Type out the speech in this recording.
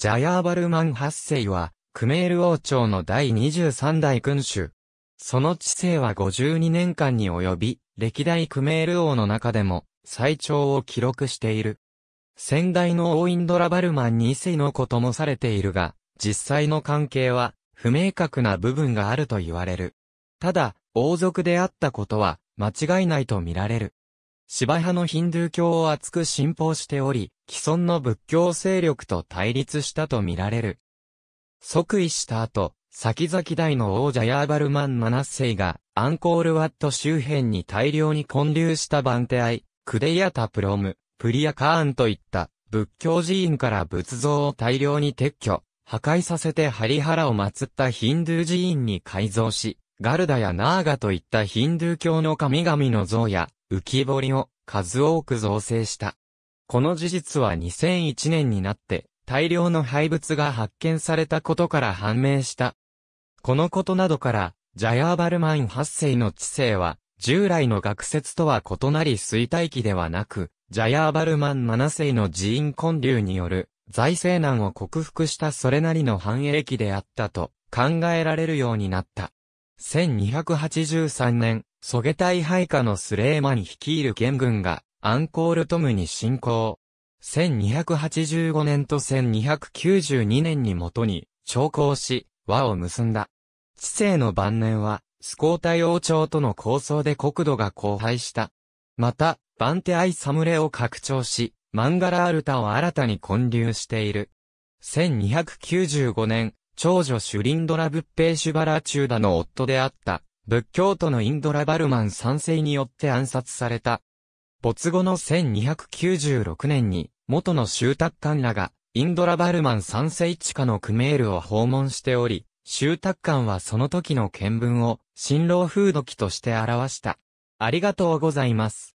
ジャヤーバルマン8世は、クメール王朝の第23代君主。その治世は52年間に及び、歴代クメール王の中でも、最長を記録している。先代のオーインドラバルマン2世の子ともされているが、実際の関係は、不明確な部分があると言われる。ただ、王族であったことは、間違いないと見られる。芝派のヒンドゥー教を厚く信奉しており、既存の仏教勢力と対立したとみられる。即位した後、先々代の王者ヤーバルマン7世が、アンコールワット周辺に大量に混流したバンテアイ、クデイアタプロム、プリアカーンといった仏教寺院から仏像を大量に撤去、破壊させてハリハラを祀ったヒンドゥー寺院に改造し、ガルダやナーガといったヒンドゥー教の神々の像や浮き彫りを数多く造成した。この事実は2001年になって、大量の廃物が発見されたことから判明した。このことなどから、ジャヤーバルマン8世の知性は、従来の学説とは異なり衰退期ではなく、ジャヤーバルマン7世の寺院混流による財政難を克服したそれなりの繁栄期であったと考えられるようになった。1283年、ソゲタイ配下のスレーマン率いる元軍がアンコールトムに進行。1285年と1292年にもとに、調校し、和を結んだ。知性の晩年は、スコータ王朝との構想で国土が荒廃した。また、バンテアイサムレを拡張し、マンガラアルタを新たに建立している。1295年、長女シュリンドラブペーシュバラチューダの夫であった、仏教徒のインドラバルマン三世によって暗殺された。没後の1296年に、元の州達官らが、インドラバルマン三世一家のクメールを訪問しており、州達官はその時の見聞を、新郎風土記として表した。ありがとうございます。